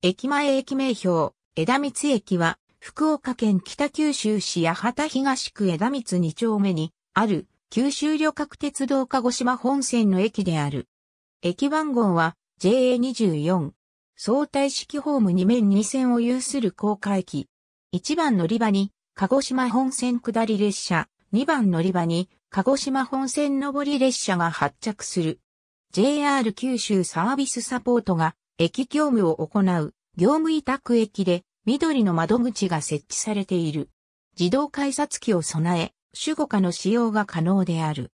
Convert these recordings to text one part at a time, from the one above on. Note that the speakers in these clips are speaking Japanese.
駅前駅名標、枝光駅は、福岡県北九州市八幡東区枝光2丁目に、ある、九州旅客鉄道鹿児島本線の駅である。駅番号は、JA24。相対式ホーム2面2線を有する高架駅。1番乗り場に、鹿児島本線下り列車、2番乗り場に、鹿児島本線上り列車が発着する。JR 九州サービスサポートが駅業務を行う業務委託駅で緑の窓口が設置されている。自動改札機を備え、守護下の使用が可能である。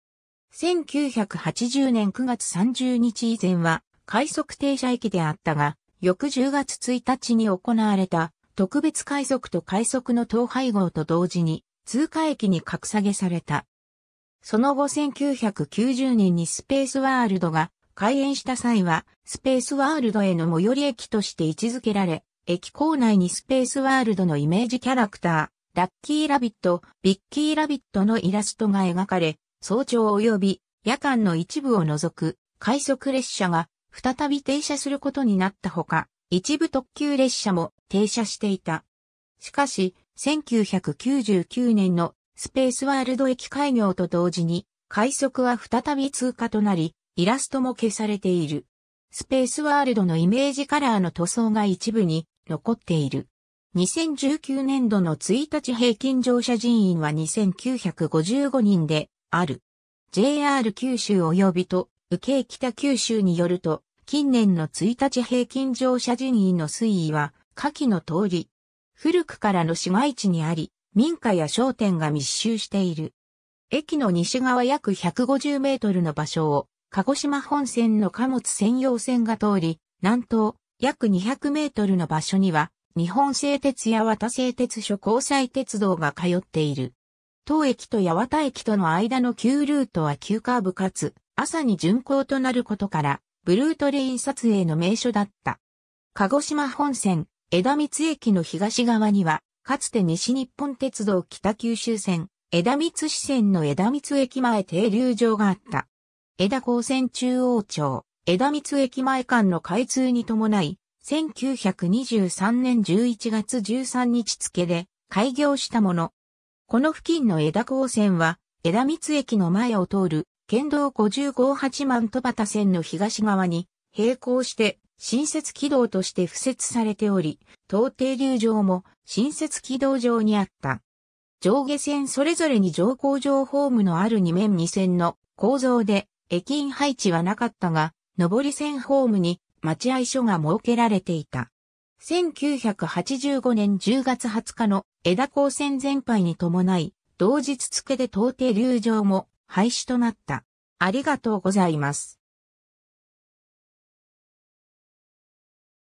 1980年9月30日以前は快速停車駅であったが、翌10月1日に行われた特別快速と快速の統廃合と同時に通過駅に格下げされた。その後1990年にスペースワールドが開園した際は、スペースワールドへの最寄り駅として位置づけられ、駅構内にスペースワールドのイメージキャラクター、ラッキーラビット、ビッキーラビットのイラストが描かれ、早朝及び夜間の一部を除く快速列車が再び停車することになったほか、一部特急列車も停車していた。しかし、1999年のスペースワールド駅開業と同時に、快速は再び通過となり、イラストも消されている。スペースワールドのイメージカラーの塗装が一部に残っている。2019年度の1日平均乗車人員は2955人である。JR 九州及びと、右京北九州によると、近年の1日平均乗車人員の推移は、下記の通り、古くからの市街地にあり、民家や商店が密集している。駅の西側約150メートルの場所を、鹿児島本線の貨物専用線が通り、南東約200メートルの場所には、日本製鉄や和田製鉄所交際鉄道が通っている。当駅と八幡駅との間の旧ルートは急カーブかつ、朝に巡行となることから、ブルートレイン撮影の名所だった。鹿児島本線、枝光駅の東側には、かつて西日本鉄道北九州線、枝光支線の枝光駅前停留場があった。枝高線中央町、枝光駅前間の開通に伴い、1923年11月13日付で開業したもの。この付近の枝高線は、枝光駅の前を通る、県道558万戸端線の東側に、並行して、新設軌道として付設されており、東停留場も新設軌道上にあった。上下線それぞれに上降場ホームのある2面2線の構造で、駅員配置はなかったが、上り線ホームに待合所が設けられていた。1985年10月20日の枝高線全廃に伴い、同日付で到底流場も廃止となった。ありがとうございます。